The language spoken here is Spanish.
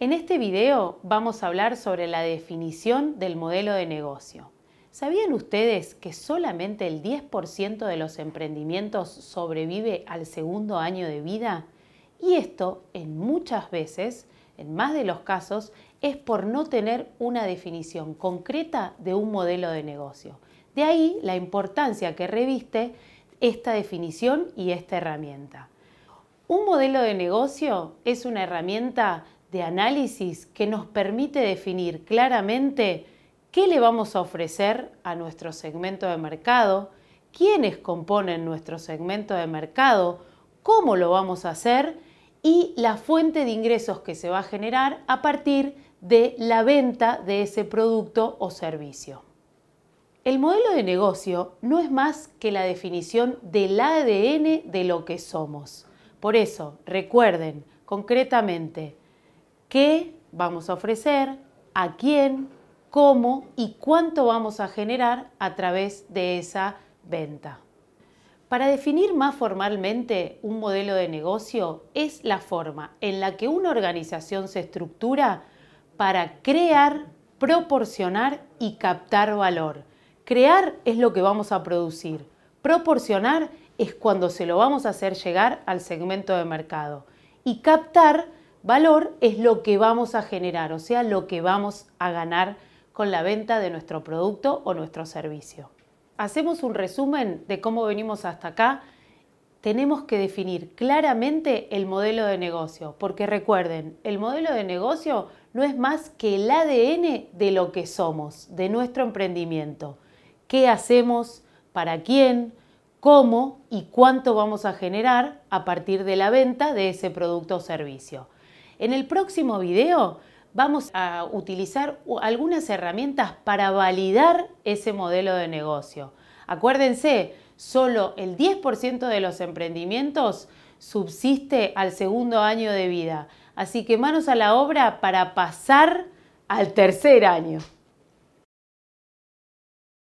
En este video vamos a hablar sobre la definición del modelo de negocio. ¿Sabían ustedes que solamente el 10% de los emprendimientos sobrevive al segundo año de vida? Y esto, en muchas veces, en más de los casos, es por no tener una definición concreta de un modelo de negocio. De ahí la importancia que reviste esta definición y esta herramienta. Un modelo de negocio es una herramienta de análisis que nos permite definir claramente qué le vamos a ofrecer a nuestro segmento de mercado, quiénes componen nuestro segmento de mercado, cómo lo vamos a hacer y la fuente de ingresos que se va a generar a partir de la venta de ese producto o servicio. El modelo de negocio no es más que la definición del ADN de lo que somos. Por eso, recuerden concretamente, qué vamos a ofrecer, a quién, cómo y cuánto vamos a generar a través de esa venta. Para definir más formalmente un modelo de negocio es la forma en la que una organización se estructura para crear, proporcionar y captar valor. Crear es lo que vamos a producir, proporcionar es cuando se lo vamos a hacer llegar al segmento de mercado y captar Valor es lo que vamos a generar, o sea, lo que vamos a ganar con la venta de nuestro producto o nuestro servicio. Hacemos un resumen de cómo venimos hasta acá. Tenemos que definir claramente el modelo de negocio, porque recuerden, el modelo de negocio no es más que el ADN de lo que somos, de nuestro emprendimiento. ¿Qué hacemos? ¿Para quién? ¿Cómo? ¿Y cuánto vamos a generar a partir de la venta de ese producto o servicio? En el próximo video vamos a utilizar algunas herramientas para validar ese modelo de negocio. Acuérdense, solo el 10% de los emprendimientos subsiste al segundo año de vida. Así que manos a la obra para pasar al tercer año.